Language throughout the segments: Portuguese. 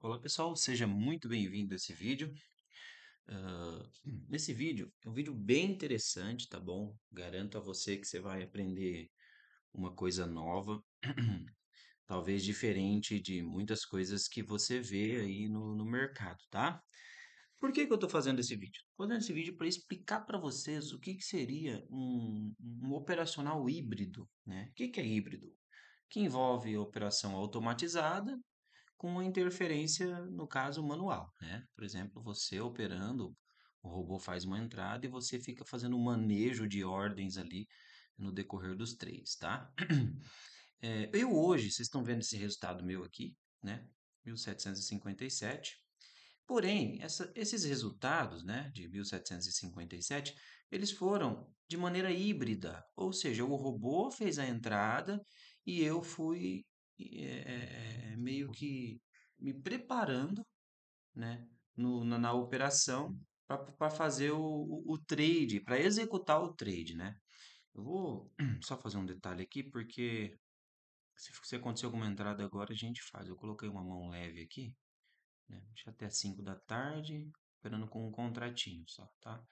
Olá pessoal, seja muito bem-vindo a esse vídeo. Uh, ah, nesse vídeo, é um vídeo bem interessante, tá bom? Garanto a você que você vai aprender uma coisa nova, talvez diferente de muitas coisas que você vê aí no, no mercado, tá? Por que, que eu estou fazendo esse vídeo? Estou fazendo esse vídeo para explicar para vocês o que, que seria um, um, operacional híbrido, né? O que, que é híbrido? Que envolve operação automatizada com interferência, no caso, manual. Né? Por exemplo, você operando, o robô faz uma entrada e você fica fazendo um manejo de ordens ali no decorrer dos três, tá? É, eu hoje, vocês estão vendo esse resultado meu aqui, né? 1757. Porém, essa, esses resultados né, de 1757, eles foram de maneira híbrida, ou seja, o robô fez a entrada e eu fui é, é, meio uhum. que me preparando né, no, na, na operação uhum. para fazer o, o, o trade, para executar o trade, né? Eu vou só fazer um detalhe aqui, porque se, se acontecer alguma entrada agora, a gente faz. Eu coloquei uma mão leve aqui, né? Deixa até 5 da tarde, operando com um contratinho só, tá?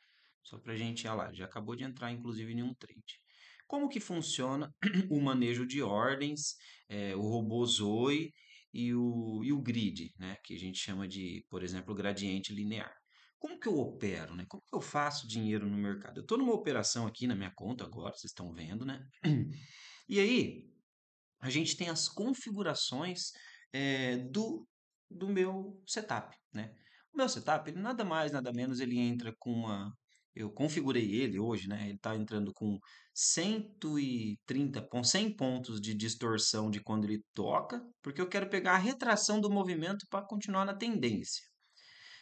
Só pra gente, olha lá, já acabou de entrar, inclusive, em um trade. Como que funciona o manejo de ordens, é, o robô Zoe e o, e o grid, né? que a gente chama de, por exemplo, gradiente linear. Como que eu opero? Né? Como que eu faço dinheiro no mercado? Eu estou numa operação aqui na minha conta agora, vocês estão vendo, né? E aí, a gente tem as configurações é, do, do meu setup, né? O meu setup, ele nada mais, nada menos, ele entra com uma eu configurei ele hoje, né? Ele está entrando com 130, com 100 pontos de distorção de quando ele toca, porque eu quero pegar a retração do movimento para continuar na tendência.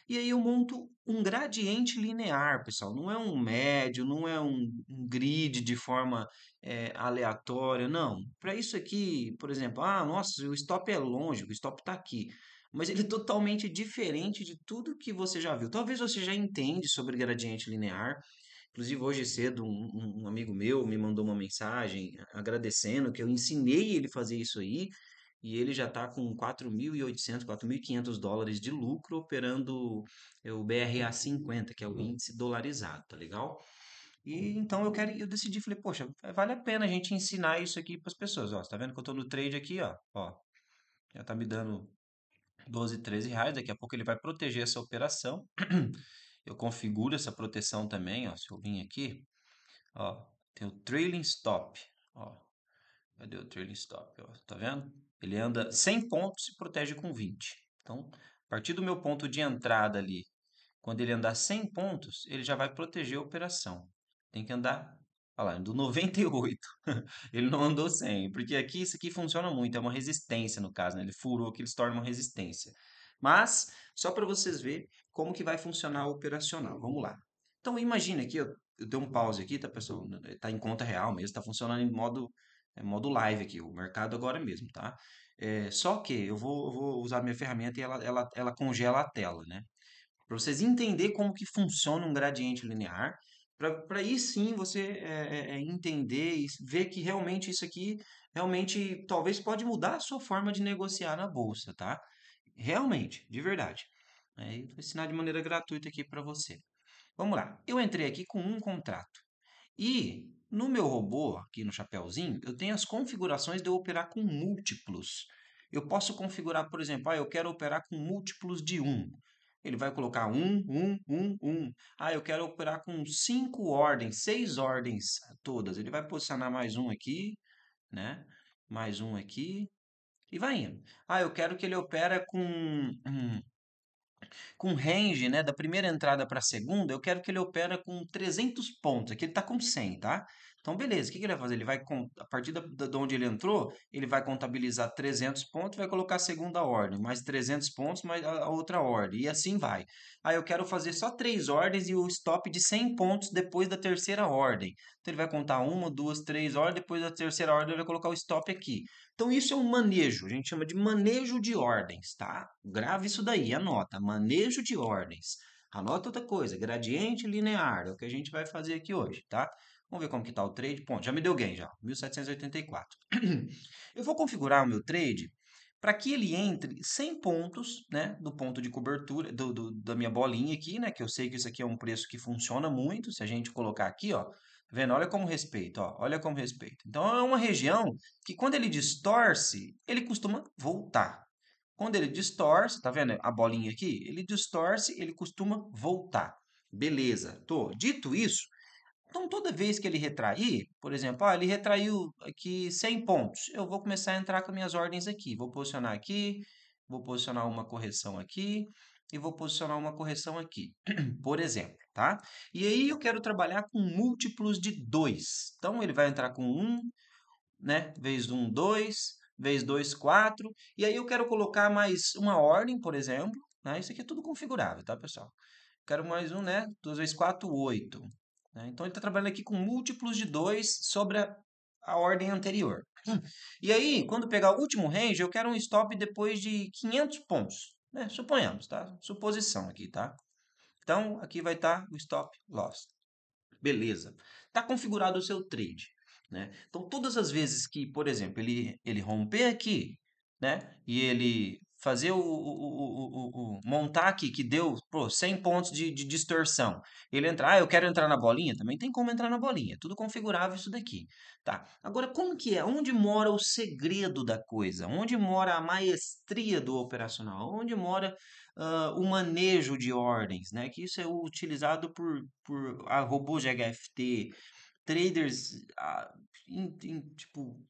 E aí eu monto um gradiente linear, pessoal. Não é um médio, não é um, um grid de forma é, aleatória, não. Para isso aqui, por exemplo, ah, nossa, o stop é longe, o stop está aqui mas ele é totalmente diferente de tudo que você já viu. Talvez você já entende sobre gradiente linear. Inclusive, hoje cedo, um, um amigo meu me mandou uma mensagem agradecendo que eu ensinei ele fazer isso aí e ele já está com 4.800, 4.500 dólares de lucro operando é o BRA50, que é o uhum. índice dolarizado, tá legal? E uhum. então eu quero, eu decidi, falei, poxa, vale a pena a gente ensinar isso aqui para as pessoas, ó, você tá vendo que eu estou no trade aqui, ó, ó, já tá me dando 12, 13 reais. Daqui a pouco ele vai proteger essa operação. Eu configuro essa proteção também, ó. Se eu vim aqui, ó, tem o trailing stop, ó. Cadê o trailing stop? Ó, tá vendo? Ele anda 100 pontos e protege com 20. Então, a partir do meu ponto de entrada ali, quando ele andar 100 pontos, ele já vai proteger a operação. Tem que andar Olha lá, do 98. Ele não andou 100, porque aqui isso aqui funciona muito, é uma resistência no caso, né? Ele furou que ele se torna uma resistência. Mas só para vocês verem como que vai funcionar o operacional. Vamos lá. Então imagina aqui, eu, eu dei um pause aqui, tá pessoal, Está em conta real mesmo, Está funcionando em modo é, modo live aqui, o mercado agora mesmo, tá? É, só que eu vou, eu vou usar minha ferramenta e ela, ela, ela congela a tela, né? Para vocês entenderem como que funciona um gradiente linear, para aí sim você é, é, é, entender e ver que realmente isso aqui realmente talvez pode mudar a sua forma de negociar na bolsa, tá? Realmente, de verdade. É, vou ensinar de maneira gratuita aqui para você. Vamos lá. Eu entrei aqui com um contrato. E no meu robô, aqui no chapéuzinho, eu tenho as configurações de eu operar com múltiplos. Eu posso configurar, por exemplo, ah, eu quero operar com múltiplos de 1. Ele vai colocar um, um, um, um. Ah, eu quero operar com cinco ordens, seis ordens todas. Ele vai posicionar mais um aqui, né? Mais um aqui. E vai indo. Ah, eu quero que ele opera com. Hum, com range, né, da primeira entrada para a segunda, eu quero que ele opera com 300 pontos. Aqui ele está com 100, tá? Então, beleza, o que, que ele vai fazer? Ele vai, a partir da, de onde ele entrou, ele vai contabilizar 300 pontos, vai colocar a segunda ordem, mais 300 pontos, mais a, outra ordem, e assim vai. Aí eu quero fazer só três ordens e o stop de 100 pontos depois da terceira ordem. Então, ele vai contar uma, duas, três ordens, depois da terceira ordem ele vai colocar o stop aqui. Então, isso é um manejo, a gente chama de manejo de ordens, tá? Grava isso daí, anota, manejo de ordens. Anota outra coisa, gradiente linear, é o que a gente vai fazer aqui hoje, tá? Vamos ver como que tá o trade. Bom, já me deu gain já, 1784. Eu vou configurar o meu trade para que ele entre 100 pontos, né, do ponto de cobertura, do, do, da minha bolinha aqui, né, que eu sei que isso aqui é um preço que funciona muito, se a gente colocar aqui, ó, vendo? Olha como respeito, ó, olha como respeito. Então é uma região que quando ele distorce, ele costuma voltar. Quando ele distorce, tá vendo a bolinha aqui? Ele distorce, ele costuma voltar. Beleza, tô. Dito isso, então toda vez que ele retrair, por exemplo, ó, ah, ele retraiu aqui 100 pontos, eu vou começar a entrar com minhas ordens aqui. Vou posicionar aqui, vou posicionar uma correção aqui, e vou posicionar uma correção aqui, por exemplo, tá? E aí eu quero trabalhar com múltiplos de 2. Então ele vai entrar com 1, um, né, vezes 1, um, 2, vezes 2, 4, e aí eu quero colocar mais uma ordem, por exemplo, né? Isso aqui é tudo configurável, tá, pessoal? Quero mais um, né? 2 vezes 4, 8. Né? Então ele está trabalhando aqui com múltiplos de 2 sobre a, a ordem anterior. E aí, quando pegar o último range, eu quero um stop depois de 500 pontos. Né? Suponhamos, tá? Suposição aqui, tá? Então, aqui vai estar tá o stop loss. Beleza. Está configurado o seu trade. Né? Então, todas as vezes que, por exemplo, ele, ele romper aqui né, e ele fazer o, o, o, o, montar aqui, que deu pô, 100 pontos de, de distorção. Ele entrar, ah, eu quero entrar na bolinha? Também tem como entrar na bolinha. É tudo configurável isso daqui. Tá. Agora, como que é? Onde mora o segredo da coisa? Onde mora a maestria do operacional? Onde mora uh, o manejo de ordens? Né? Que isso é utilizado por, por a ah, robô de HFT, traders, uh, em, tipo,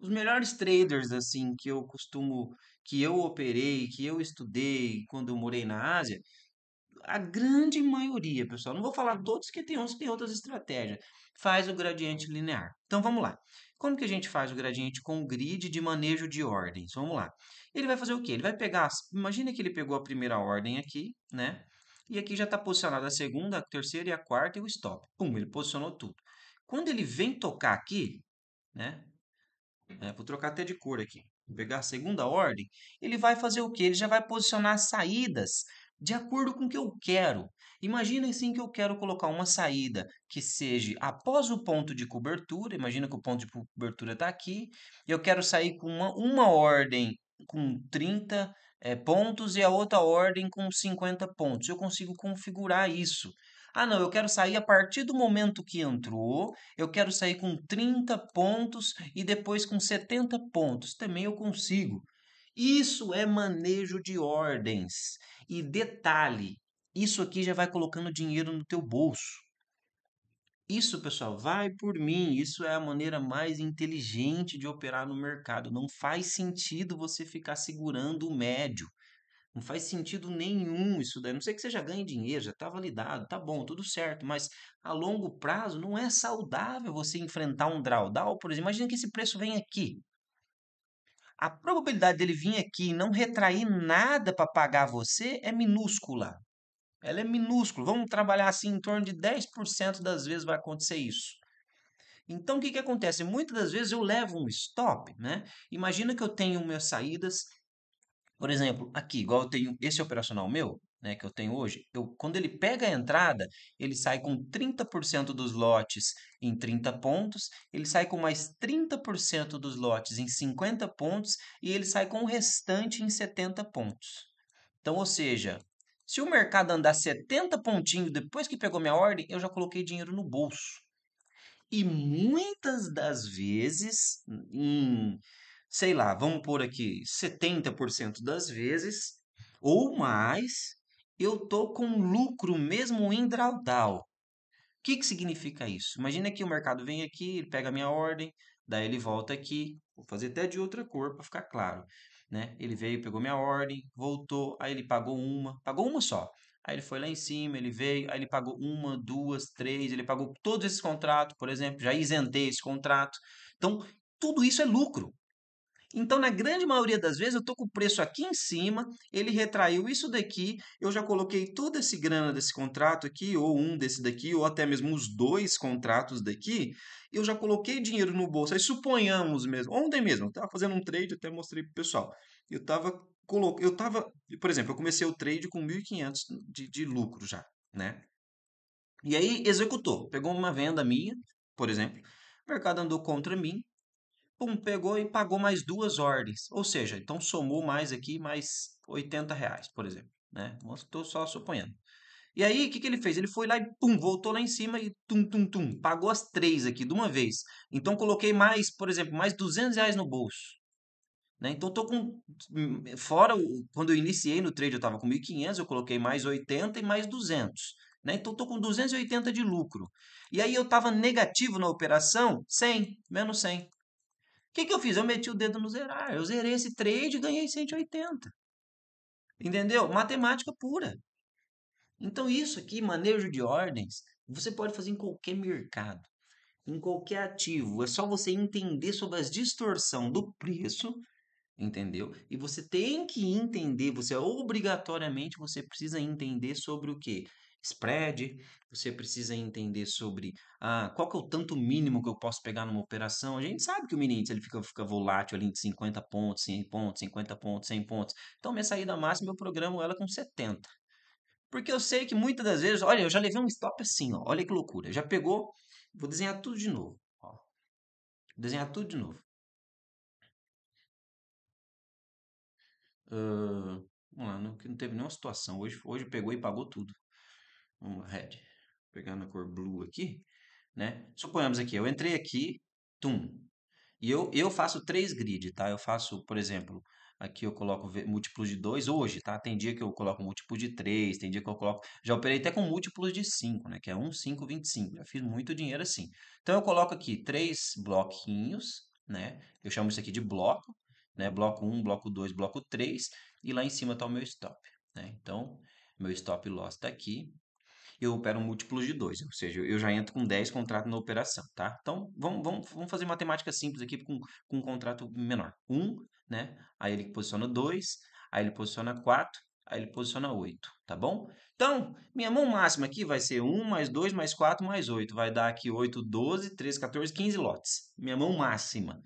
os melhores traders assim que eu costumo que eu operei, que eu estudei quando eu morei na Ásia, a grande maioria, pessoal, não vou falar uhum. todos que tem uns que tem outras estratégias, faz o gradiente linear. Então vamos lá. Como que a gente faz o gradiente com o grid de manejo de ordens? Vamos lá. Ele vai fazer o quê? Ele vai pegar, imagina que ele pegou a primeira ordem aqui, né? E aqui já está posicionada a segunda, a terceira e a quarta e o stop. Pum, ele posicionou tudo. Quando ele vem tocar aqui, né? É, vou trocar até de cor aqui pegar segunda ordem, ele vai fazer o que? Ele já vai posicionar saídas de acordo com o que eu quero. Imagina assim que eu quero colocar uma saída que seja após o ponto de cobertura. Imagina que o ponto de cobertura está aqui. Eu quero sair com uma, uma ordem com 30 é, eh, pontos e a outra ordem com 50 pontos. Eu consigo configurar isso. Ah, não, eu quero sair a partir do momento que entrou, eu quero sair com 30 pontos e depois com 70 pontos. Também eu consigo. Isso é manejo de ordens. E detalhe, isso aqui já vai colocando dinheiro no teu bolso. Isso, pessoal, vai por mim. Isso é a maneira mais inteligente de operar no mercado. Não faz sentido você ficar segurando o médio. Não faz sentido nenhum isso daí. A não sei que você já ganhe dinheiro, já está validado, tá bom, tudo certo. Mas a longo prazo não é saudável você enfrentar um drawdown, por exemplo. Imagina que esse preço vem aqui. A probabilidade dele vir aqui e não retrair nada para pagar você é minúscula. Ela é minúscula. Vamos trabalhar assim, em torno de 10% das vezes vai acontecer isso. Então, o que, que acontece? Muitas das vezes eu levo um stop, né? Imagina que eu tenho minhas saídas, por exemplo, aqui, igual eu tenho esse operacional meu, né, que eu tenho hoje, eu, quando ele pega a entrada, ele sai com 30% dos lotes em 30 pontos, ele sai com mais 30% dos lotes em 50 pontos e ele sai com o restante em 70 pontos. Então, ou seja, se o mercado andar 70 pontinhos depois que pegou minha ordem, eu já coloquei dinheiro no bolso. E muitas das vezes, em sei lá, vamos pôr aqui 70% das vezes ou mais, eu tô com lucro mesmo em drawdown. O que, que significa isso? Imagina que o mercado vem aqui, ele pega a minha ordem, daí ele volta aqui. Vou fazer até de outra cor para ficar claro. Né? Ele veio, pegou minha ordem, voltou, aí ele pagou uma, pagou uma só. Aí ele foi lá em cima, ele veio, aí ele pagou uma, duas, três, ele pagou todos esses contratos, por exemplo, já isentei esse contrato. Então, tudo isso é lucro. Então, na grande maioria das vezes, eu estou com o preço aqui em cima, ele retraiu isso daqui, eu já coloquei todo esse grana desse contrato aqui, ou um desse daqui, ou até mesmo os dois contratos daqui, eu já coloquei dinheiro no bolso. Aí suponhamos mesmo, ontem mesmo, eu estava fazendo um trade, até mostrei para o pessoal, eu estava, eu tava, por exemplo, eu comecei o trade com 1.500 de, de lucro já, né? E aí executou, pegou uma venda minha, por exemplo, o mercado andou contra mim, pum, pegou e pagou mais duas ordens. Ou seja, então somou mais aqui mais 80 reais, por exemplo. Né? Estou só suponhando. E aí, o que, que ele fez? Ele foi lá e pum, voltou lá em cima e tum, tum, tum, pagou as três aqui de uma vez. Então, coloquei mais, por exemplo, mais 200 reais no bolso. Né? Então, estou com. Fora, quando eu iniciei no trade, eu estava com 1.500, eu coloquei mais 80 e mais 200. Né? Então, estou com 280 de lucro. E aí, eu estava negativo na operação, 100, menos 100 que, que eu fiz? Eu meti o dedo no zerar. Eu zerei esse trade e ganhei 180. Entendeu? Matemática pura. Então, isso aqui, manejo de ordens, você pode fazer em qualquer mercado, em qualquer ativo. É só você entender sobre as distorção do preço, entendeu? E você tem que entender, você obrigatoriamente você precisa entender sobre o que? spread, você precisa entender sobre ah, qual que é o tanto mínimo que eu posso pegar numa operação. A gente sabe que o mini índice ele fica, fica volátil ali de 50 pontos, 100 pontos, 50 pontos, 100 pontos. Então, minha saída máxima eu programo ela com 70. Porque eu sei que muitas das vezes, olha, eu já levei um stop assim, ó, olha que loucura. Já pegou, vou desenhar tudo de novo. Ó. Vou desenhar tudo de novo. Uh, vamos lá, não, não teve nenhuma situação. Hoje, hoje pegou e pagou tudo um head, pegando a cor blue aqui, né? Suponhamos aqui, eu entrei aqui, tum. E eu, eu faço três grid, tá? Eu faço, por exemplo, aqui eu coloco múltiplos de dois hoje, tá? Tem dia que eu coloco múltiplo de três tem dia que eu coloco... Já operei até com múltiplos de cinco né? Que é 1, 5, 25. Já fiz muito dinheiro assim. Então, eu coloco aqui três bloquinhos, né? Eu chamo isso aqui de bloco, né? Bloco 1, bloco 2, bloco 3. E lá em cima está o meu stop, né? Então, meu stop loss está aqui eu opero múltiplos de 2, ou seja, eu já entro com 10 contratos na operação, tá? Então, vamos, vamos, vamos fazer matemática simples aqui com, com um contrato menor. 1, um, né? Aí ele posiciona 2, aí ele posiciona 4, aí ele posiciona 8, tá bom? Então, minha mão máxima aqui vai ser 1 mais 2 mais 4 mais 8, vai dar aqui 8, 12, 13, 14, 15 lotes. Minha mão máxima.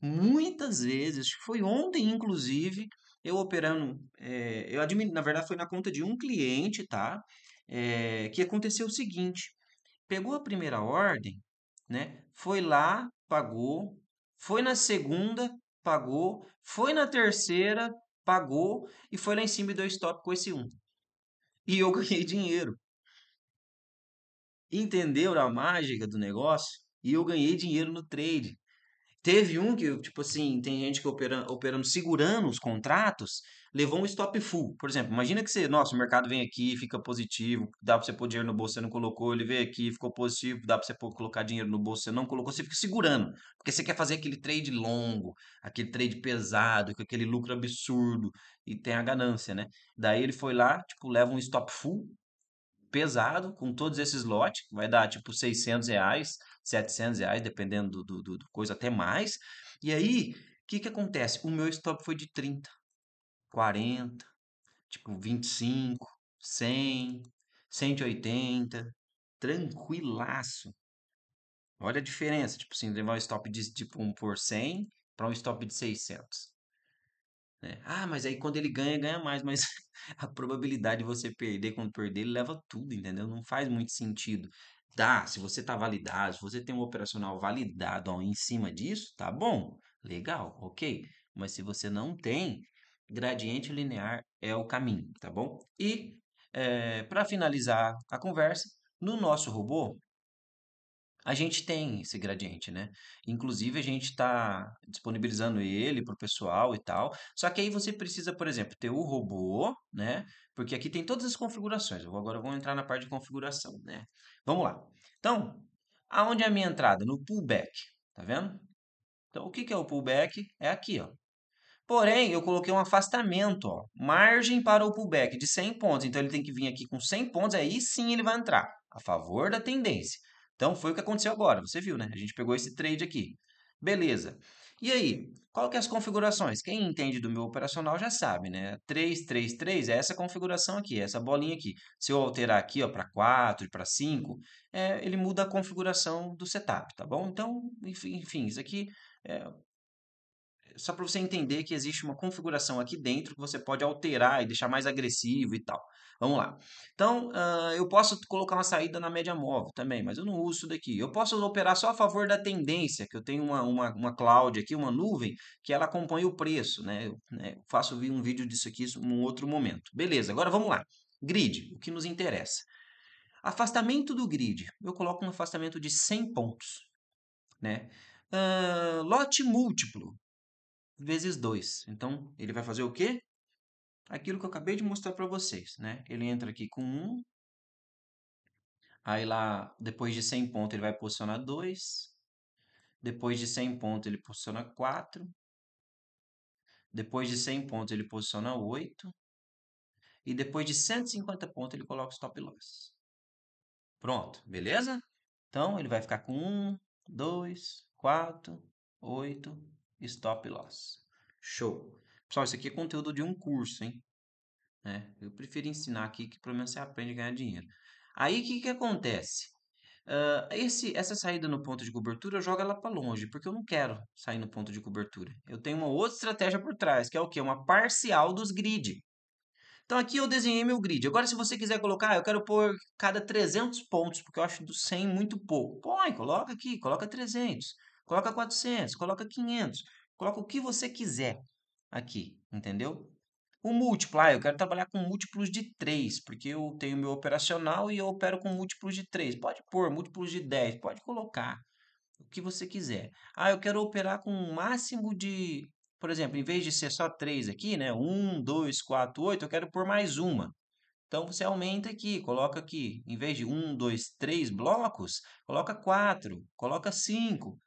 Muitas vezes, foi ontem inclusive, eu operando, é, eu admiro, na verdade foi na conta de um cliente, tá? é, que aconteceu o seguinte: pegou a primeira ordem, né? Foi lá, pagou. Foi na segunda, pagou. Foi na terceira, pagou. E foi lá em cima e deu stop com esse um. E eu ganhei dinheiro. Entenderam a mágica do negócio? E eu ganhei dinheiro no trade. Teve um que, tipo assim, tem gente que opera, operando, segurando os contratos, levou um stop full. Por exemplo, imagina que você, nossa, o mercado vem aqui, fica positivo, dá pra você pôr dinheiro no bolso, você não colocou, ele veio aqui, ficou positivo, dá pra você colocar dinheiro no bolso, você não colocou, você fica segurando. Porque você quer fazer aquele trade longo, aquele trade pesado, com aquele lucro absurdo, e tem a ganância, né? Daí ele foi lá, tipo, leva um stop full, pesado com todos esses lotes, vai dar tipo 600 reais, 700 reais, dependendo do, do, do coisa, até mais. E aí, o que, que acontece? O meu stop foi de 30, 40, tipo 25, 100, 180, tranquilaço. Olha a diferença, tipo assim, levar um stop de tipo 1 por 100 para um stop de 600. Né? Ah, mas aí quando ele ganha, ganha mais. Mas a probabilidade de você perder quando perder, ele leva tudo, entendeu? Não faz muito sentido. Dá, tá, se você está validado, se você tem um operacional validado ó, em cima disso, tá bom, legal, ok. Mas se você não tem, gradiente linear é o caminho, tá bom? E é, eh, para finalizar a conversa, no nosso robô, a gente tem esse gradiente, né? Inclusive, a gente está disponibilizando ele para o pessoal e tal. Só que aí você precisa, por exemplo, ter o robô, né? Porque aqui tem todas as configurações. Eu agora vou entrar na parte de configuração, né? Vamos lá. Então, aonde é a minha entrada? No pullback, tá vendo? Então, o que, que é o pullback? É aqui, ó. Porém, eu coloquei um afastamento, ó, margem para o pullback de 100 pontos. Então, ele tem que vir aqui com 100 pontos, aí sim ele vai entrar a favor da tendência. Então foi o que aconteceu agora, você viu, né? A gente pegou esse trade aqui. Beleza. E aí, qual que é as configurações? Quem entende do meu operacional já sabe, né? 333 é essa configuração aqui, essa bolinha aqui. Se eu alterar aqui para 4, para 5, é, ele muda a configuração do setup, tá bom? Então, enfim, enfim isso aqui é, só para você entender que existe uma configuração aqui dentro que você pode alterar e deixar mais agressivo e tal. Vamos lá. Então, uh, eu posso colocar uma saída na média móvel também, mas eu não uso isso daqui. Eu posso operar só a favor da tendência, que eu tenho uma, uma, uma cloud aqui, uma nuvem, que ela acompanha o preço, né? Eu, né, eu faço um vídeo disso aqui em um outro momento. Beleza, agora vamos lá. Grid, o que nos interessa. Afastamento do grid. Eu coloco um afastamento de 100 pontos, né? Uh, lote múltiplo vezes 2. Então, ele vai fazer o quê? Aquilo que eu acabei de mostrar para vocês, né? Ele entra aqui com 1. Um, aí lá, depois de 100 pontos, ele vai posicionar 2. Depois de 100 pontos, ele posiciona 4. Depois de 100 pontos, ele posiciona 8. E depois de 150 pontos, ele coloca o stop loss. Pronto, beleza? Então, ele vai ficar com 1, 2, 4, 8, stop loss. Show. Pessoal, isso aqui é conteúdo de um curso, hein? É, eu prefiro ensinar aqui que pelo menos você aprende a ganhar dinheiro. Aí o que, que acontece? Uh, esse, essa saída no ponto de cobertura, eu jogo ela para longe, porque eu não quero sair no ponto de cobertura. Eu tenho uma outra estratégia por trás, que é o quê? Uma parcial dos grid. Então aqui eu desenhei meu grid. Agora, se você quiser colocar, eu quero pôr cada 300 pontos, porque eu acho do 100 muito pouco. Põe, coloca aqui, coloca 300. Coloca 400, coloca 500, coloca o que você quiser aqui, entendeu? O múltiplo, eu quero trabalhar com múltiplos de 3, porque eu tenho meu operacional e eu opero com múltiplos de 3. Pode pôr múltiplos de 10, pode colocar o que você quiser. Ah, eu quero operar com um máximo de, por exemplo, em vez de ser só 3 aqui, né? 1, 2, 4, 8, eu quero pôr mais uma. Então você aumenta aqui, coloca aqui, em vez de 1, 2, 3 blocos, coloca 4, coloca 5,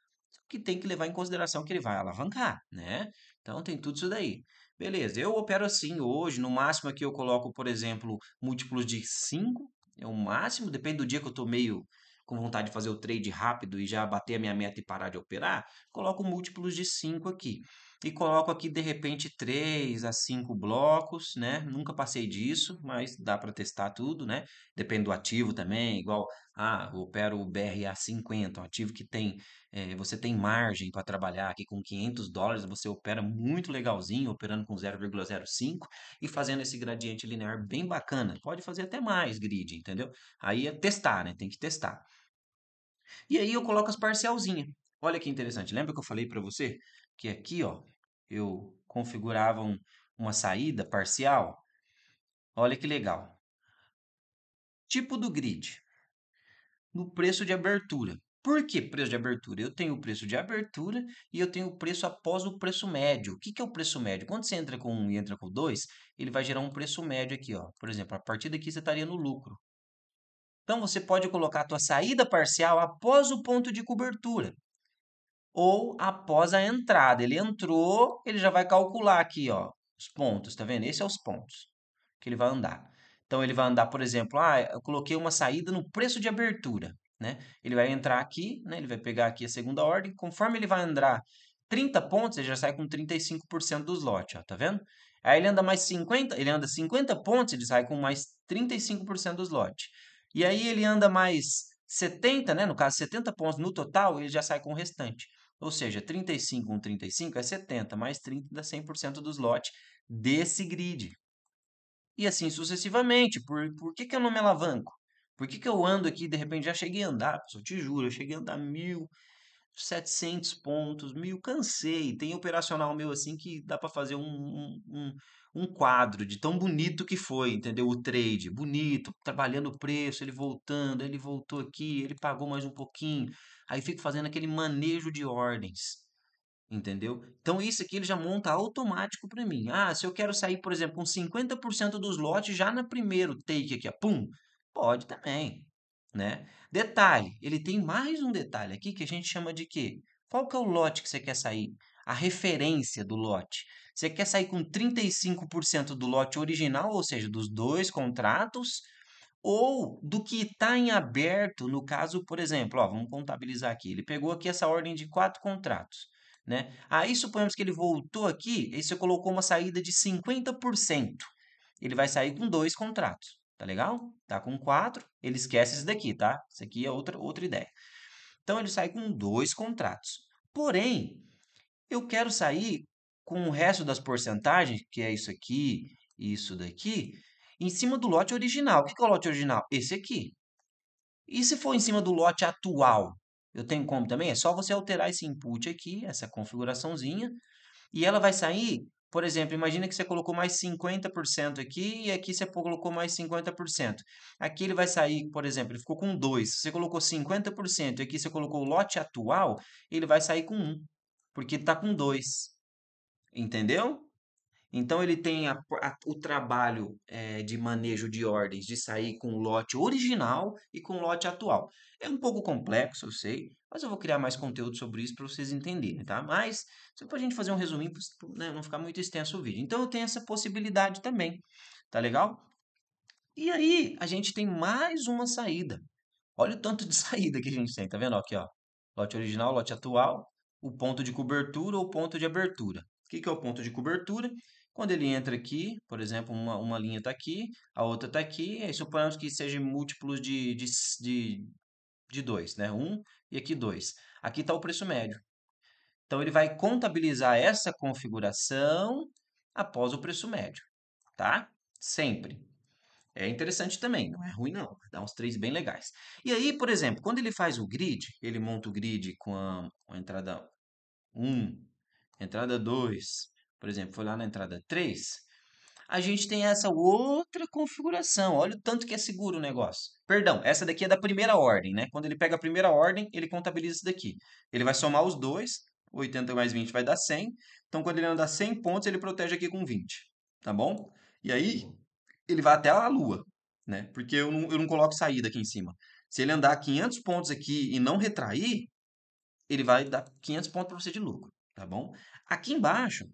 que tem que levar em consideração que ele vai alavancar, né? Então tem tudo isso daí. Beleza, eu opero assim hoje, no máximo aqui eu coloco, por exemplo, múltiplos de 5, é o máximo, depende do dia que eu tô meio com vontade de fazer o trade rápido e já bater a minha meta e parar de operar, coloco múltiplos de 5 aqui e coloco aqui de repente 3 a 5 blocos, né? Nunca passei disso, mas dá para testar tudo, né? Depende do ativo também, igual ah, eu opero o BRA50, um ativo que tem é, você tem margem para trabalhar aqui com 500 dólares, você opera muito legalzinho, operando com 0,05 e fazendo esse gradiente linear bem bacana. Pode fazer até mais grid, entendeu? Aí é testar, né? Tem que testar. E aí eu coloco as parcelzinhas. Olha que interessante, lembra que eu falei para você que aqui ó, eu configurava um, uma saída parcial. Olha que legal. Tipo do grid. No preço de abertura. Por que preço de abertura? Eu tenho o preço de abertura e eu tenho o preço após o preço médio. O que, que é o preço médio? Quando você entra com um e entra com dois, ele vai gerar um preço médio aqui. Ó. Por exemplo, a partir daqui você estaria no lucro. Então você pode colocar a sua saída parcial após o ponto de cobertura ou após a entrada. Ele entrou, ele já vai calcular aqui, ó, os pontos, tá vendo? Esses são é os pontos que ele vai andar. Então ele vai andar, por exemplo, ah, eu coloquei uma saída no preço de abertura, né? Ele vai entrar aqui, né? Ele vai pegar aqui a segunda ordem, conforme ele vai andar 30 pontos, ele já sai com 35% dos lotes, ó, tá vendo? Aí ele anda mais 50, ele anda 50 pontos, ele sai com mais 35% dos lotes. E aí ele anda mais 70, né? No caso, 70 pontos no total, ele já sai com o restante. Ou seja, 35 com 35 é 70, mais 30 dá 100% dos lotes desse grid. E assim sucessivamente. Por, por que, que eu não me alavanco? Por que, que eu ando aqui de repente já cheguei a andar? Pessoal, te juro, eu cheguei a andar 1.700 pontos, 1.000, cansei. Tem operacional meu assim que dá para fazer um, um, um quadro de tão bonito que foi, entendeu? O trade, bonito, trabalhando o preço, ele voltando, ele voltou aqui, ele pagou mais um pouquinho. Aí fico fazendo aquele manejo de ordens. Entendeu? Então isso aqui ele já monta automático para mim. Ah, se eu quero sair, por exemplo, com 50% dos lotes já no primeiro take aqui, ó, pum, pode também, né? Detalhe, ele tem mais um detalhe aqui que a gente chama de quê? Qual que é o lote que você quer sair? a referência do lote. Você quer sair com 35% do lote original, ou seja, dos dois contratos, ou do que está em aberto, no caso, por exemplo, ó, vamos contabilizar aqui. Ele pegou aqui essa ordem de quatro contratos. Né? Aí suponhamos que ele voltou aqui e você colocou uma saída de 50%. Ele vai sair com dois contratos. Tá legal? Tá com quatro. Ele esquece isso daqui, tá? Isso aqui é outra, outra ideia. Então ele sai com dois contratos. Porém, eu quero sair com o resto das porcentagens, que é isso aqui e isso daqui, em cima do lote original. O que é o lote original? Esse aqui. E se for em cima do lote atual? Eu tenho como também? É só você alterar esse input aqui, essa configuraçãozinha, e ela vai sair, por exemplo, imagina que você colocou mais 50% aqui e aqui você colocou mais 50%. Aqui ele vai sair, por exemplo, ele ficou com 2. Você colocou 50% e aqui você colocou o lote atual, ele vai sair com 1 porque está com dois. Entendeu? Então ele tem a, a, o trabalho é, de manejo de ordens, de sair com o lote original e com o lote atual. É um pouco complexo, eu sei, mas eu vou criar mais conteúdo sobre isso para vocês entenderem, tá? Mas só para a gente fazer um resuminho, né, não ficar muito extenso o vídeo. Então eu tenho essa possibilidade também, tá legal? E aí a gente tem mais uma saída. Olha o tanto de saída que a gente tem, tá vendo? Aqui, ó, lote original, lote atual, o ponto de cobertura ou ponto de abertura. O que, que é o ponto de cobertura? Quando ele entra aqui, por exemplo, uma, uma linha está aqui, a outra está aqui, e suponhamos que seja múltiplos de 2, de, de, de dois, né? 1 um, e aqui 2. Aqui está o preço médio. Então, ele vai contabilizar essa configuração após o preço médio, tá? Sempre. É interessante também, não é ruim não, dá uns três bem legais. E aí, por exemplo, quando ele faz o grid, ele monta o grid com a, com a entrada 1, entrada 2, por exemplo, foi lá na entrada 3, a gente tem essa outra configuração. Olha o tanto que é seguro o negócio. Perdão, essa daqui é da primeira ordem, né? Quando ele pega a primeira ordem, ele contabiliza isso daqui. Ele vai somar os dois, 80 mais 20 vai dar 100. Então, quando ele andar 100 pontos, ele protege aqui com 20, tá bom? E aí, ele vai até a Lua, né? Porque eu não, eu não coloco saída aqui em cima. Se ele andar 500 pontos aqui e não retrair, ele vai dar 500 pontos para você de lucro, tá bom? Aqui embaixo,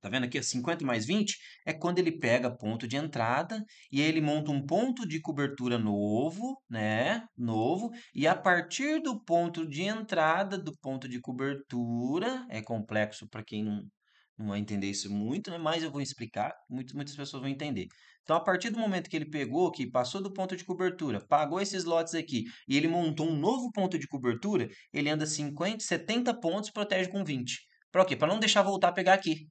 tá vendo aqui, 50 mais 20, é quando ele pega ponto de entrada e ele monta um ponto de cobertura novo, né? Novo, e a partir do ponto de entrada do ponto de cobertura, é complexo para quem não não vai entender isso muito, né? mas eu vou explicar, muitas, muitas pessoas vão entender. Então, a partir do momento que ele pegou aqui, passou do ponto de cobertura, pagou esses lotes aqui e ele montou um novo ponto de cobertura, ele anda 50, 70 pontos, protege com 20. Para quê? Para não deixar voltar a pegar aqui.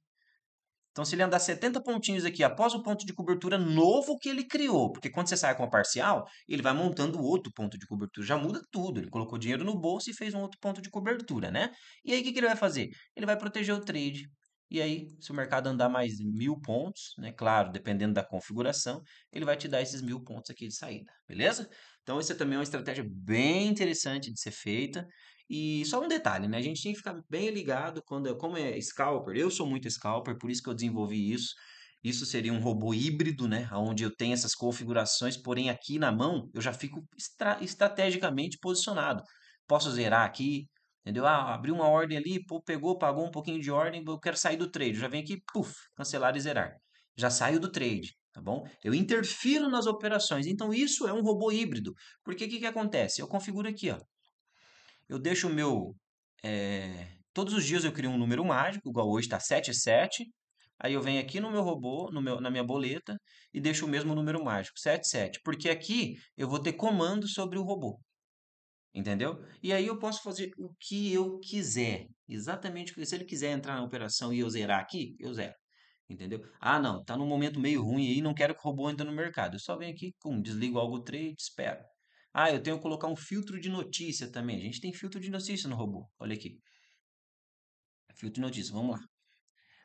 Então, se ele andar 70 pontinhos aqui após o ponto de cobertura novo que ele criou, porque quando você sai com a parcial, ele vai montando outro ponto de cobertura, já muda tudo. Ele colocou dinheiro no bolso e fez um outro ponto de cobertura, né? E aí, o que, que ele vai fazer? Ele vai proteger o trade, e aí, se o mercado andar mais mil pontos, né? Claro, dependendo da configuração, ele vai te dar esses mil pontos aqui de saída, beleza? Então, é também uma estratégia bem interessante de ser feita. E só um detalhe, né? A gente tem que ficar bem ligado quando, como é scalper. Eu sou muito scalper, por isso que eu desenvolvi isso. Isso seria um robô híbrido, né? Onde eu tenho essas configurações, porém aqui na mão eu já fico estra estrategicamente posicionado. Posso zerar aqui, Entendeu? Ah, abriu uma ordem ali, pô, pegou, pagou um pouquinho de ordem, eu quero sair do trade. Já vem aqui, puf, cancelar e zerar. Já saio do trade, tá bom? Eu interfiro nas operações. Então, isso é um robô híbrido. Porque o que, que acontece? Eu configuro aqui, ó. Eu deixo o meu... É... Todos os dias eu crio um número mágico, igual hoje está 77. Aí eu venho aqui no meu robô, no meu, na minha boleta, e deixo o mesmo número mágico, 77. Porque aqui eu vou ter comando sobre o robô. Entendeu? E aí eu posso fazer o que eu quiser. Exatamente o que se ele quiser entrar na operação e eu zerar aqui, eu zero. Entendeu? Ah, não, tá num momento meio ruim aí, não quero que o robô entre no mercado. Eu só venho aqui, com desligo algo trade, espero. Ah, eu tenho que colocar um filtro de notícia também. A gente tem filtro de notícia no robô. Olha aqui. Filtro de notícia, vamos lá.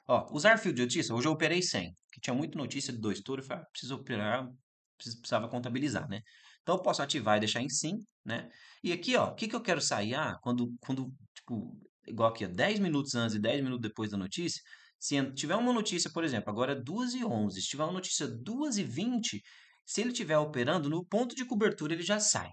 Ó, usar filtro de notícia, hoje eu operei 100, que tinha muita notícia de dois touros, eu falei, ah, preciso operar, precisava contabilizar, né? Então eu posso ativar e deixar em sim, né? E aqui, ó, o que, que eu quero sair? Ah, quando, quando tipo, igual aqui, ó, 10 minutos antes e 10 minutos depois da notícia, se tiver uma notícia, por exemplo, agora é 2 e 11, se tiver uma notícia 2 e 20, se ele estiver operando no ponto de cobertura, ele já sai.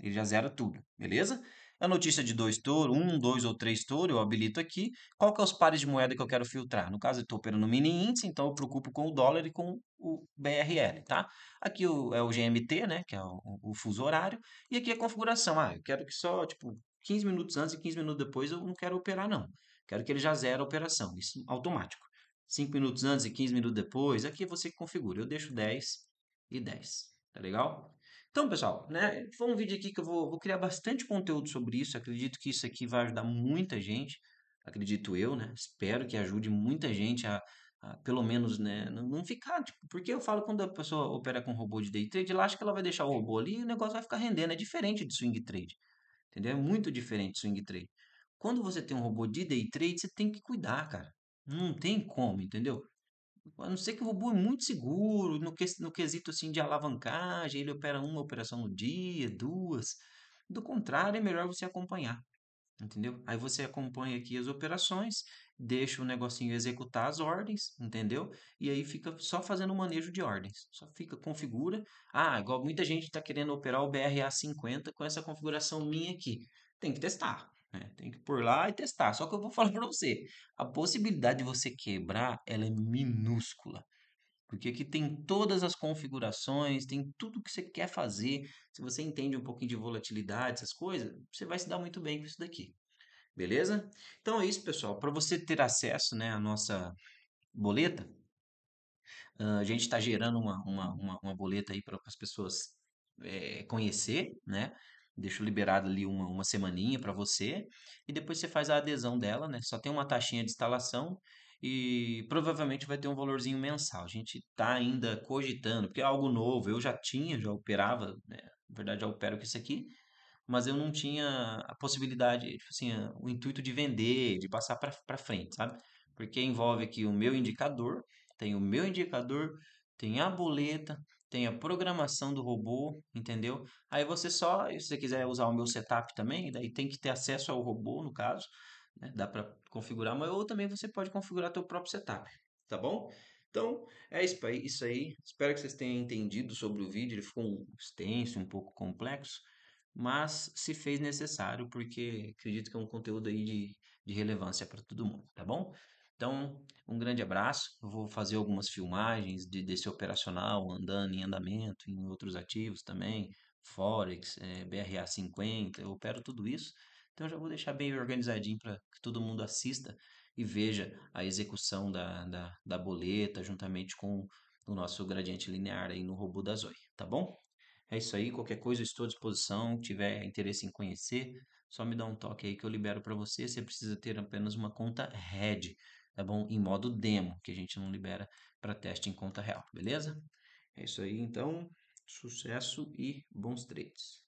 Ele já zera tudo, beleza? a notícia de dois touros, um, dois ou três touros, eu habilito aqui. Qual que é os pares de moeda que eu quero filtrar? No caso, eu é estou operando mini índice, então eu preocupo com o dólar e com o BRL, tá? Aqui é o GMT, né, que é o, o fuso horário, e aqui a configuração. Ah, eu quero que só, tipo, 15 minutos antes e 15 minutos depois eu não quero operar, não. Quero que ele já zero a operação, isso automático. 5 minutos antes e 15 minutos depois, aqui você configura. Eu deixo 10 e 10, tá legal? Então, pessoal, né, foi um vídeo aqui que eu vou, vou criar bastante conteúdo sobre isso. Acredito que isso aqui vai ajudar muita gente. Acredito eu, né? Espero que ajude muita gente a, a pelo menos, né, não, ficar. Tipo, porque eu falo quando a pessoa opera com robô de day trade, ela acha que ela vai deixar o robô ali e o negócio vai ficar rendendo. É diferente de swing trade. Entendeu? É muito diferente de swing trade. Quando você tem um robô de day trade, você tem que cuidar, cara. Não tem como, entendeu? A não ser que o robô é muito seguro, no, que, no quesito assim, de alavancagem, ele opera uma operação no dia, duas. Do contrário, é melhor você acompanhar. Entendeu? Aí você acompanha aqui as operações, deixa o negocinho executar as ordens, entendeu? E aí fica só fazendo o manejo de ordens. Só fica, configura. Ah, igual muita gente está querendo operar o BRA50 com essa configuração minha aqui. Tem que testar. Né? Tem que pôr lá e testar. Só que eu vou falar para você, a possibilidade de você quebrar, ela é minúscula. Porque aqui tem todas as configurações, tem tudo que você quer fazer. Se você entende um pouquinho de volatilidade, essas coisas, você vai se dar muito bem com isso daqui. Beleza? Então é isso, pessoal. Para você ter acesso né, à nossa boleta, a gente está gerando uma, uma, uma, uma, boleta aí para as pessoas é, conhecer, né? deixo liberado ali uma, uma semaninha para você e depois você faz a adesão dela, né? Só tem uma taxinha de instalação e provavelmente vai ter um valorzinho mensal. A gente está ainda cogitando, porque é algo novo. Eu já tinha, já operava, né? na verdade já opero com isso aqui, mas eu não tinha a possibilidade, tipo assim, o intuito de vender, de passar para frente, sabe? Porque envolve aqui o meu indicador, tem o meu indicador, tem a boleta, tem a programação do robô, entendeu? Aí você só, se você quiser usar o meu setup também, daí tem que ter acesso ao robô, no caso, né? dá para configurar, mas ou também você pode configurar teu próprio setup, tá bom? Então, é isso aí. Espero que vocês tenham entendido sobre o vídeo. Ele ficou um extenso, um pouco complexo, mas se fez necessário, porque acredito que é um conteúdo aí de, de relevância para todo mundo, tá bom? Então, um grande abraço. Eu vou fazer algumas filmagens de, desse operacional andando em andamento, em outros ativos também, Forex, é, BRA 50, eu opero tudo isso. Então, já vou deixar bem organizadinho para que todo mundo assista e veja a execução da, da, da boleta juntamente com o nosso gradiente linear aí no robô da Zoe, tá bom? É isso aí, qualquer coisa estou à disposição, tiver interesse em conhecer, só me dá um toque aí que eu libero para você. Você precisa ter apenas uma conta RED tá bom? Em modo demo, que a gente não libera para teste em conta real, beleza? É isso aí, então, sucesso e bons trades.